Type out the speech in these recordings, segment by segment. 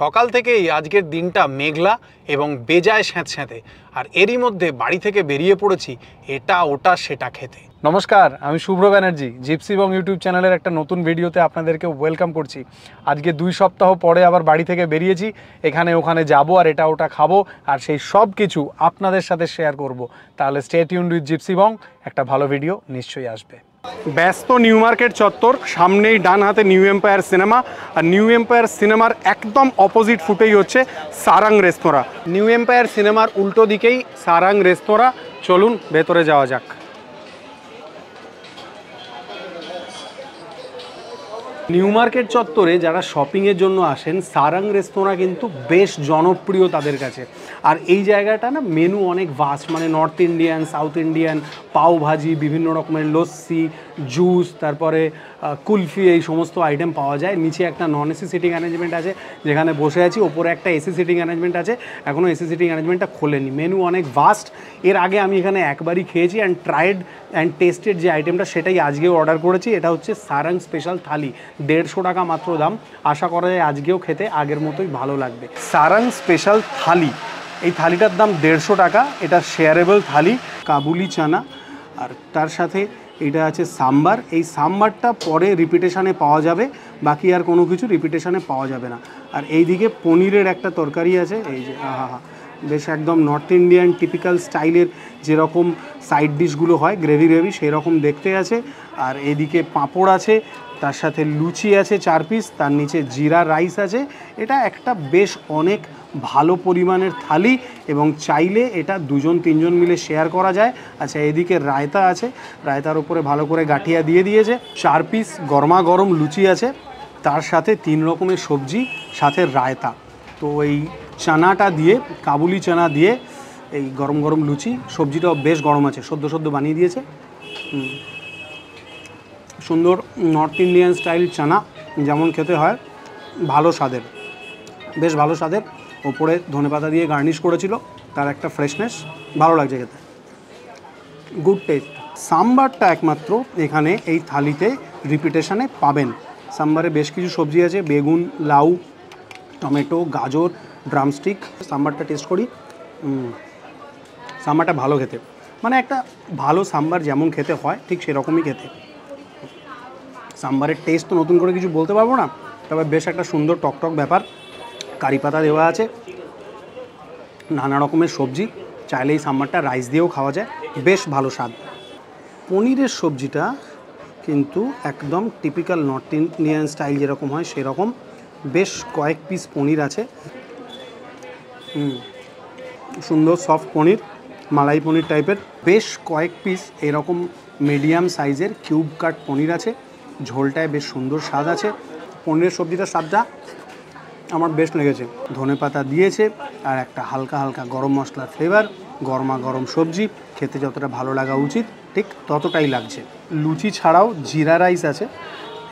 সকাল থেকেই আজকের দিনটা মেঘলা এবং বেজায় স্যাঁত স্যাঁতে আর এরই মধ্যে বাড়ি থেকে বেরিয়ে পড়েছি এটা ওটা সেটা খেতে নমস্কার আমি শুভ্র ব্যানার্জি জিপসি এবং ইউটিউব চ্যানেলের একটা নতুন ভিডিওতে আপনাদেরকে ওয়েলকাম করছি আজকে দুই সপ্তাহ পরে আবার বাড়ি থেকে বেরিয়েছি এখানে ওখানে যাব আর এটা ওটা খাবো আর সেই সব কিছু আপনাদের সাথে শেয়ার করব তাহলে স্টেট ইউন উইথ জিপসি বং একটা ভালো ভিডিও নিশ্চয়ই আসবে ব্যস্ত নিউ মার্কেট চত্বর সামনেই ডান হাতে নিউ এম্পায়ার সিনেমা আর নিউ এম্পায়ার সিনেমার একদম অপোজিট ফুটেই হচ্ছে সারাং রেস্তোরাঁ নিউ এম্পায়ার সিনেমার উল্টো দিকেই সারাং রেস্তোরাঁ চলুন ভেতরে যাওয়া যাক নিউ মার্কেট চত্বরে যারা শপিংয়ের জন্য আসেন সারাং রেস্তোরাঁ কিন্তু বেশ জনপ্রিয় তাদের কাছে আর এই জায়গাটা না মেনু অনেক ভাস্ট মানে নর্থ ইন্ডিয়ান সাউথ ইন্ডিয়ান পাও ভাজি বিভিন্ন রকমের লস্যি জুস তারপরে কুলফি এই সমস্ত আইটেম পাওয়া যায় নিচে একটা নন এসি সিটিং অ্যারেঞ্জমেন্ট আছে যেখানে বসে আছি ওপরে একটা এসি সিটিং অ্যারেঞ্জমেন্ট আছে এখনও এসি সিটিং অ্যারেঞ্জমেন্টটা খোলেনি মেনু অনেক ভাস্ট এর আগে আমি এখানে একবারই খেয়েছি অ্যান্ড ট্রায়েড অ্যান্ড টেস্টেড যে আইটেমটা সেটাই আজকেও অর্ডার করেছি এটা হচ্ছে সারাং স্পেশাল থালি দেড়শো টাকা মাত্র দাম আশা করা যায় আজকেও খেতে আগের মতোই ভালো লাগবে সারাং স্পেশাল থালি এই থালিটার দাম দেড়শো টাকা এটা শেয়ারেবল থালি কাবুলি চানা আর তার সাথে এটা আছে সাম্বার এই সাম্বারটা পরে রিপিটেশানে পাওয়া যাবে বাকি আর কোনো কিছু রিপিটেশানে পাওয়া যাবে না আর এই দিকে পনিরের একটা তরকারি আছে এই যে হা হা বেশ একদম নর্থ ইন্ডিয়ান টিপিক্যাল স্টাইলের যেরকম সাইড ডিশগুলো হয় গ্রেভি গ্রেভি সেরকম দেখতে আছে আর এদিকে পাঁপড় আছে তার সাথে লুচি আছে চার পিস তার নিচে জিরা রাইস আছে এটা একটা বেশ অনেক ভালো পরিমাণের থালি এবং চাইলে এটা দুজন তিনজন মিলে শেয়ার করা যায় আচ্ছা এদিকে রায়তা আছে রায়তার উপরে ভালো করে গাঠিয়া দিয়ে দিয়েছে চার পিস গরমা গরম লুচি আছে তার সাথে তিন রকমের সবজি সাথে রায়তা তো এই চানাটা দিয়ে কাবুলি চানা দিয়ে এই গরম গরম লুচি সবজিটাও বেশ গরম আছে সদ্য সদ্য বানিয়ে দিয়েছে সুন্দর নর্থ ইন্ডিয়ান স্টাইল চানা যেমন খেতে হয় ভালো স্বাদের বেশ ভালো স্বাদের ওপরে ধনেপাতা দিয়ে গার্নিশ করেছিল তার একটা ফ্রেশনেস ভালো লাগছে খেতে গুড টেস্ট সাম্বারটা একমাত্র এখানে এই থালিতে রিপিটেশানে পাবেন সাম্বারে বেশ কিছু সবজি আছে বেগুন লাউ টমেটো গাজর ড্রামস্টিক সাম্বারটা টেস্ট করি সাম্বারটা ভালো খেতে মানে একটা ভালো সাম্বার যেমন খেতে হয় ঠিক সেরকমই খেতে সাম্বারের টেস্ট তো নতুন করে কিছু বলতে পারবো না তবে বেশ একটা সুন্দর টকটক ব্যাপার কারি পাতা দেওয়া আছে নানা রকমের সবজি চাইলে এই সাম্বারটা রাইস দিয়েও খাওয়া যায় বেশ ভালো স্বাদ পনিরের সবজিটা কিন্তু একদম টিপিক্যাল নর্থ ইন্ডিয়ান স্টাইল যেরকম হয় সেরকম বেশ কয়েক পিস পনির আছে সুন্দর সফট পনির মালাই পনির টাইপের বেশ কয়েক পিস এরকম মিডিয়াম সাইজের কিউব কাট পনির আছে ঝোলটায় বেশ সুন্দর স্বাদ আছে পনিরের সবজিটার স্বাদটা আমার বেস্ট লেগেছে ধনে পাতা দিয়েছে আর একটা হালকা হালকা গরম মশলার ফ্লেভার গরমা গরম সবজি খেতে যতটা ভালো লাগা উচিত ঠিক ততটাই লাগছে লুচি ছাড়াও জিরা রাইস আছে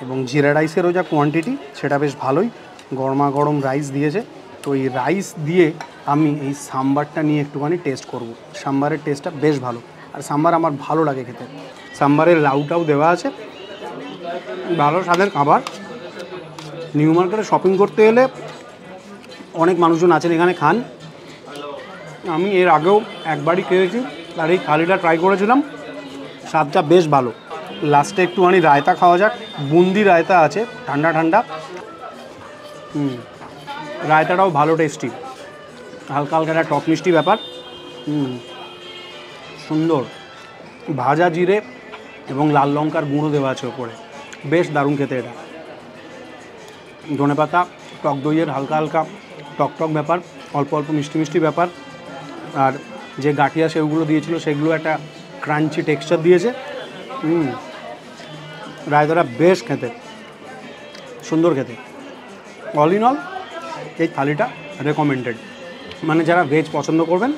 এবং জিরা রাইসেরও যা কোয়ান্টিটি সেটা বেশ ভালোই গরমা গরম রাইস দিয়েছে তো এই রাইস দিয়ে আমি এই সাম্বারটা নিয়ে একটুখানি টেস্ট করব। সাম্বারের টেস্টটা বেশ ভালো আর সাম্বার আমার ভালো লাগে খেতে সাম্বারের লাউটাও দেওয়া আছে ভালো স্বাদের খাবার নিউ মার্কেটে শপিং করতে এলে অনেক মানুষজন আছেন এখানে খান আমি এর আগেও একবারই খেয়েছি আর এই থালিটা ট্রাই করেছিলাম স্বাদটা বেশ ভালো লাস্টে একটুখানি রায়তা খাওয়া যাক বুন্দি রায়তা আছে ঠান্ডা ঠান্ডা হুম রায়তাটাও ভালো টেস্টি হালকা হালকা একটা টক মিষ্টি ব্যাপার হুম সুন্দর ভাজা জিরে এবং লাল লঙ্কার গুঁড়ো দেওয়া আছে ওপরে বেশ দারুণ খেতে এটা ধনে পাতা টক দইয়ের হালকা হালকা টকটক ব্যাপার অল্প অল্প মিষ্টি মিষ্টি ব্যাপার আর যে গাঠিয়া সেগুলো দিয়েছিল সেগুলো একটা ক্রাঞ্চি টেক্সচার দিয়েছে হুম রায়তাটা বেশ খেতে সুন্দর খেতে অল ইন অল এই থালিটা রেকমেন্ডেড মানে যারা ভেজ পছন্দ করবেন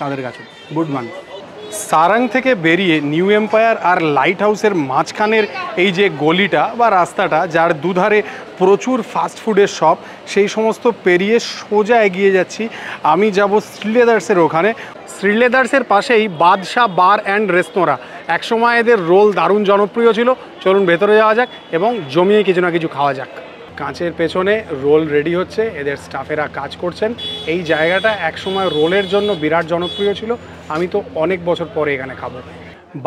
তাদের কাছে গুড মান সারাং থেকে বেরিয়ে নিউ এম্পায়ার আর লাইট হাউসের মাঝখানের এই যে গলিটা বা রাস্তাটা যার দুধারে প্রচুর ফাস্ট ফুডের শপ সেই সমস্ত পেরিয়ে সোজা এগিয়ে যাচ্ছি আমি যাব শ্রীলেদার্সের ওখানে শ্রীলেদার্সের পাশেই বাদশাহ বার অ্যান্ড রেস্তোরাঁ একসময় এদের রোল দারুণ জনপ্রিয় ছিল চলুন ভেতরে যাওয়া যাক এবং জমিয়ে কিছু না কিছু খাওয়া যাক কাঁচের পেছনে রোল রেডি হচ্ছে এদের স্টাফেরা কাজ করছেন এই জায়গাটা একসময় রোলের জন্য বিরাট জনপ্রিয় ছিল আমি তো অনেক বছর পরে এখানে খাবো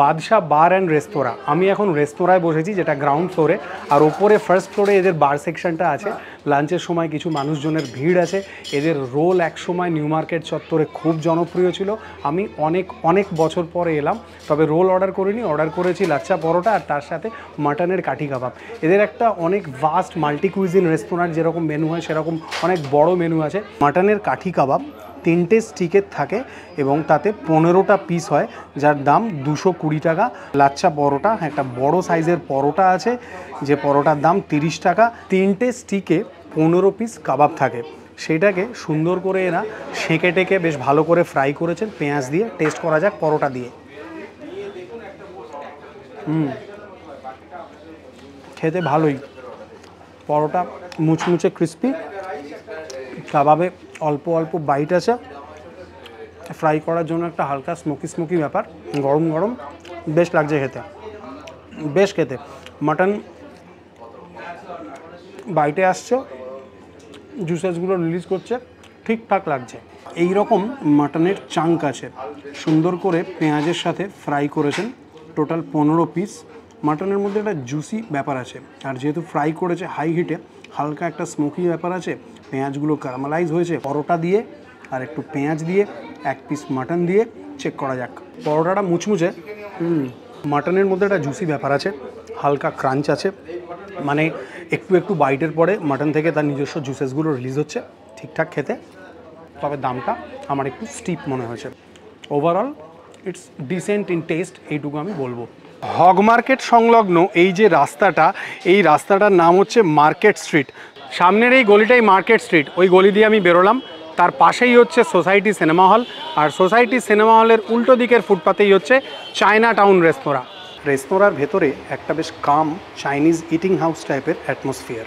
বাদশাহ বার অ্যান্ড রেস্তোরাঁ আমি এখন রেস্তোরাঁয় বসেছি যেটা গ্রাউন্ড ফ্লোরে আর ওপরে ফার্স্ট ফ্লোরে এদের বার সেকশনটা আছে লাঞ্চের সময় কিছু মানুষজনের ভিড় আছে এদের রোল এক সময় নিউ মার্কেট চত্বরে খুব জনপ্রিয় ছিল আমি অনেক অনেক বছর পরে এলাম তবে রোল অর্ডার করিনি অর্ডার করেছি লাচ্চা পরোটা আর তার সাথে মাটনের কাঠি কাবাব এদের একটা অনেক ভাস্ট মাল্টি কুইজিন রেস্তোরাঁর যেরকম মেনু হয় সেরকম অনেক বড় মেনু আছে মাটনের কাঠি কাবাব তিনটে স্টিকের থাকে এবং তাতে পনেরোটা পিস হয় যার দাম দুশো কুড়ি টাকা লাচ্ছা পরোটা একটা বড় সাইজের পরোটা আছে যে পরোটার দাম তিরিশ টাকা তিনটে স্টিকে পনেরো পিস কাবাব থাকে সেটাকে সুন্দর করে এরা সেঁকে টেকে বেশ ভালো করে ফ্রাই করেছেন পেঁয়াজ দিয়ে টেস্ট করা যাক পরোটা দিয়ে হুম খেতে ভালোই পরোটা মুচমুচে ক্রিস্পি কাবাবে অল্প অল্প বাইট আছে ফ্রাই করার জন্য একটা হালকা স্মোকি স্মোকি ব্যাপার গরম গরম বেশ লাগছে খেতে বেশ খেতে মাটন বাইটে আসছে জুসেসগুলো রিলিজ করছে ঠিকঠাক লাগছে এই রকম মাটনের চাঙ্ক আছে সুন্দর করে পেঁয়াজের সাথে ফ্রাই করেছেন টোটাল পনেরো পিস মাটনের মধ্যে একটা জুসি ব্যাপার আছে আর যেহেতু ফ্রাই করেছে হাই হিটে হালকা একটা স্মোকি ব্যাপার আছে পেঁয়াজগুলো কার্মালাইজ হয়েছে পরোটা দিয়ে আর একটু পেঁয়াজ দিয়ে এক পিস মাটন দিয়ে চেক করা যাক পরোটাটা মুচমুচে মাটনের মধ্যে একটা জুসি ব্যাপার আছে হালকা ক্রাঞ্চ আছে মানে একটু একটু বাইটের পরে মাটন থেকে তার নিজস্ব জুসেসগুলো রিলিজ হচ্ছে ঠিকঠাক খেতে তবে দামটা আমার একটু স্টিপ মনে হয়েছে overall it's decent in taste এইটুকু আমি বলবো হগ মার্কেট সংলগ্ন এই যে রাস্তাটা এই রাস্তাটার নাম হচ্ছে মার্কেট স্ট্রিট সামনের এই গলিটাই মার্কেট স্ট্রিট ওই গলি দিয়ে আমি বেরোলাম তার পাশেই হচ্ছে সোসাইটি সিনেমা হল আর সোসাইটি সিনেমা হলের উল্টো দিকের ফুটপাতেই হচ্ছে চায়না টাউন রেস্তোরাঁ রেস্তোরাঁর ভেতরে একটা বেশ কাম চাইনিজ ইটিং হাউস টাইপের অ্যাটমসফিয়ার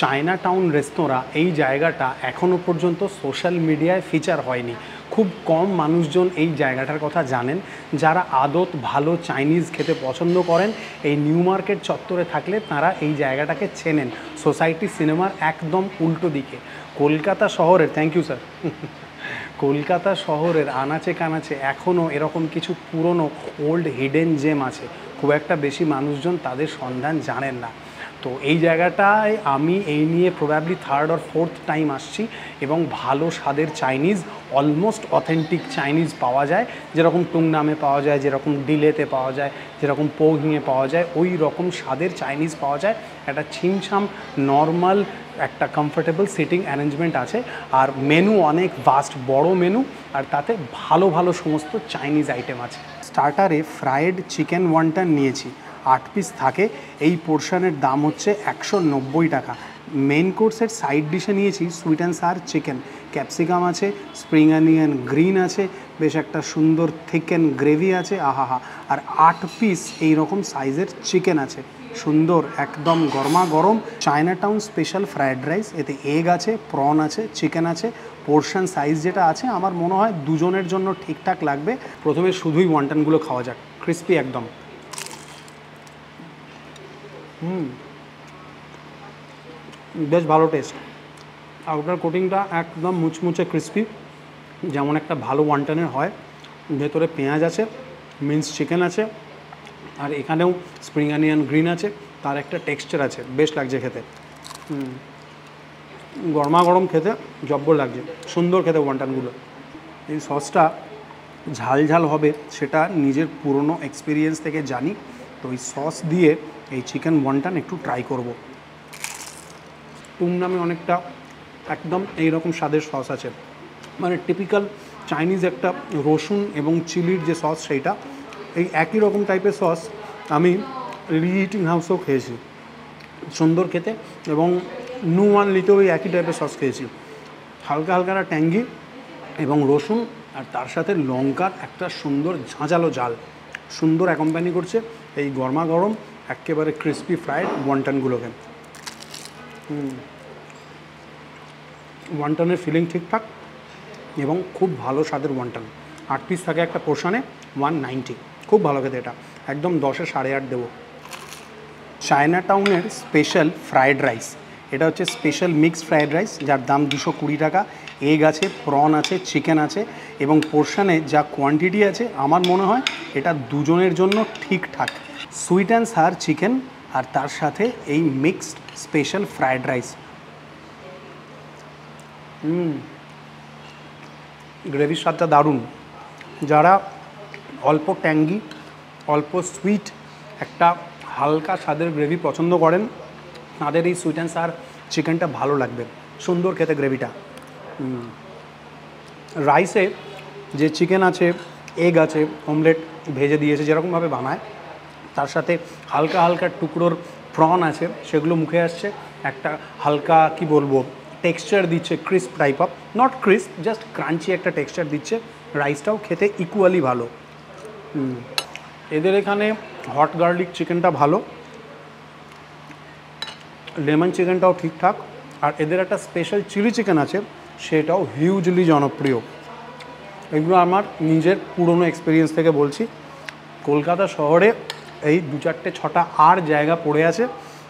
চায়না টাউন রেস্তোরাঁ এই জায়গাটা এখনও পর্যন্ত সোশ্যাল মিডিয়ায় ফিচার হয়নি খুব কম মানুষজন এই জায়গাটার কথা জানেন যারা আদত ভালো চাইনিজ খেতে পছন্দ করেন এই নিউ মার্কেট চত্বরে থাকলে তারা এই জায়গাটাকে চেনেন সোসাইটি সিনেমার একদম উল্টো দিকে কলকাতা শহরের থ্যাংক ইউ স্যার কলকাতা শহরের আনাচে কানাচে এখনও এরকম কিছু পুরনো ওল্ড হিডেন জেম আছে খুব একটা বেশি মানুষজন তাদের সন্ধান জানেন না তো এই জায়গাটায় আমি এই নিয়ে probably third or fourth time আসছি এবং ভালো স্বাদের চাইনিজ অলমোস্ট অথেন্টিক চাইনিজ পাওয়া যায় যেরকম টুংনামে পাওয়া যায় যেরকম ডিলেতে পাওয়া যায় যেরকম পৌহিংয়ে পাওয়া যায় ওই রকম স্বাদের চাইনিজ পাওয়া যায় একটা ছিমছাম নর্মাল একটা কমফোর্টেবল সিটিং অ্যারেঞ্জমেন্ট আছে আর মেনু অনেক ভাস্ট বড় মেনু আর তাতে ভালো ভালো সমস্ত চাইনিজ আইটেম আছে স্টার্টারে ফ্রায়েড চিকেন ওয়ানটান নিয়েছি আট পিস থাকে এই পোর্শনের দাম হচ্ছে একশো টাকা মেন কোর্সের সাইড ডিশে নিয়েছি sweet and sour chicken capsicum আছে স্প্রিং অনিয়ন গ্রিন আছে বেশ একটা সুন্দর থিক অ্যান্ড গ্রেভি আছে আহাহা আর আট পিস এই রকম সাইজের চিকেন আছে সুন্দর একদম গরমা গরম China town special fried rice এতে এগ আছে প্রন আছে চিকেন আছে পোর্শন সাইজ যেটা আছে আমার মনে হয় দুজনের জন্য ঠিকঠাক লাগবে প্রথমে শুধুই ওয়ান্টানগুলো খাওয়া যাক ক্রিস্পি একদম হুম বেশ ভালো টেস্ট আউটার কোটিংটা একদম মুচমুচে ক্রিস্পি যেমন একটা ভালো ওয়ানটানের হয় ভেতরে পেঁয়াজ আছে মিন্স চিকেন আছে আর এখানেও স্প্রিং অনিয়ন গ্রিন আছে তার একটা টেক্সচার আছে বেশ লাগছে খেতে গরমা গরম খেতে জব্বর লাগছে সুন্দর খেতে ওয়ানটানগুলো এই সসটা ঝাল ঝাল হবে সেটা নিজের পুরনো এক্সপিরিয়েন্স থেকে জানি তো এই সস দিয়ে এই চিকেন ওয়ানটান একটু ট্রাই করব টুম নামে অনেকটা একদম এইরকম স্বাদের সস আছে মানে টিপিক্যাল চাইনিজ একটা রসুন এবং চিলির যে সস সেইটা এই একই রকম টাইপের সস আমি রিইটিং হাউসেও খেয়েছি সুন্দর খেতে এবং নু ওয়ান লিতেও এই একই টাইপের সস খেয়েছি হালকা হালকাটা ট্যাঙ্গি এবং রসুন আর তার সাথে লঙ্কার একটা সুন্দর ঝাঁঝালো জাল সুন্দর অ্যাকম্পানি করছে এই গরমা গরম একেবারে ক্রিসপি ফ্রাইড ওয়ানটানগুলোকে ওয়ানটানের ফিলিং ঠিকঠাক এবং খুব ভালো স্বাদের ওয়ানটান আট পিস থাকে একটা পোর্শানে ওয়ান নাইনটি খুব ভালো খেতে এটা একদম দশে সাড়ে আট দেবো চায়না টাউনের স্পেশাল ফ্রায়েড রাইস এটা হচ্ছে স্পেশাল মিক্স ফ্রায়েড রাইস যার দাম দুশো কুড়ি টাকা এগ আছে প্রন আছে চিকেন আছে এবং পোর্শানে যা কোয়ান্টিটি আছে আমার মনে হয় এটা দুজনের জন্য ঠিকঠাক সুইট অ্যান্ড সার চিকেন আর তার সাথে এই মিক্সড স্পেশাল ফ্রায়েড রাইস গ্রেভির স্বাদটা দারুণ যারা অল্প ট্যাঙ্গি অল্প সুইট একটা হালকা স্বাদের গ্রেভি পছন্দ করেন তাঁদের এই সুইট অ্যান্ড সার চিকেনটা ভালো লাগবে সুন্দর খেতে গ্রেভিটা রাইসে যে চিকেন আছে এগ আছে অমলেট ভেজে দিয়েছে যেরকমভাবে বানায় তার সাথে হালকা হালকা টুকরোর প্রন আছে সেগুলো মুখে আসছে একটা হালকা কি বলবো টেক্সচার দিচ্ছে crisp type of not crisp just crunchy একটা টেক্সচার দিচ্ছে রাইসটাও খেতে ইকুয়ালি ভালো এদের এখানে হট গার্লিক চিকেনটা ভালো লেমন চিকেনটাও ঠিকঠাক আর এদের একটা স্পেশাল চিলি চিকেন আছে সেটাও হিউজলি জনপ্রিয় এগুলো আমার নিজের পুরনো এক্সপিরিয়েন্স থেকে বলছি কলকাতা শহরে এই দু চারটে ছটা আর জায়গা পড়ে আছে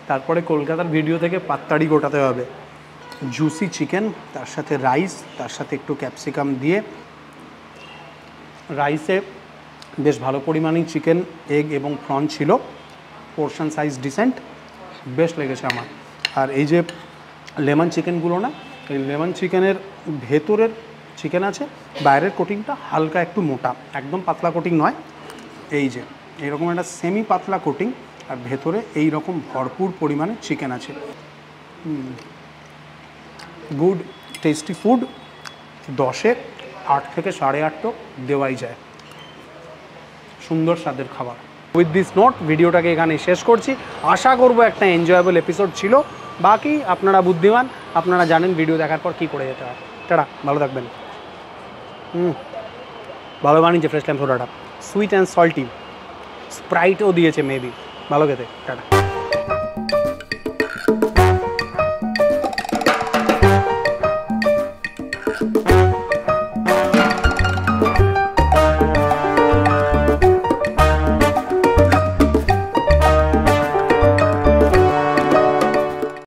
তারপরে কলকাতার ভিডিও থেকে পাত্তাড়ি গোটাতে হবে জুসি চিকেন তার সাথে রাইস তার সাথে একটু ক্যাপসিকাম দিয়ে রাইসে বেশ ভালো পরিমাণেই চিকেন এগ এবং ফ্রন ছিল পোর্শন সাইজ ডিসেন্ট বেশ লেগেছে আমার আর এই যে লেমন চিকেনগুলো না এই লেমন চিকেনের ভেতরের চিকেন আছে বাইরের কোটিংটা হালকা একটু মোটা একদম পাতলা কোটিং নয় এই যে এরকম একটা সেমি পাতলা কোটিং আর ভেতরে এই রকম ভরপুর পরিমাণে চিকেন আছে গুড টেস্টি ফুড দশে আট থেকে সাড়ে আটটো দেওয়াই যায় সুন্দর স্বাদের খাবার উইথ দিস নোট ভিডিওটাকে এখানে শেষ করছি আশা করব একটা এনজয়েবল এপিসোড ছিল বাকি আপনারা বুদ্ধিমান আপনারা জানেন ভিডিও দেখার পর কি করে যেতে হয় টাটা ভালো থাকবেন হুম ভালো বানিয়েছে ফ্রেশ ল্যাম্প সোডাটা সুইট অ্যান্ড সল্টি স্প্রাইটও দিয়েছে মেবি ভালো খেতে টাটা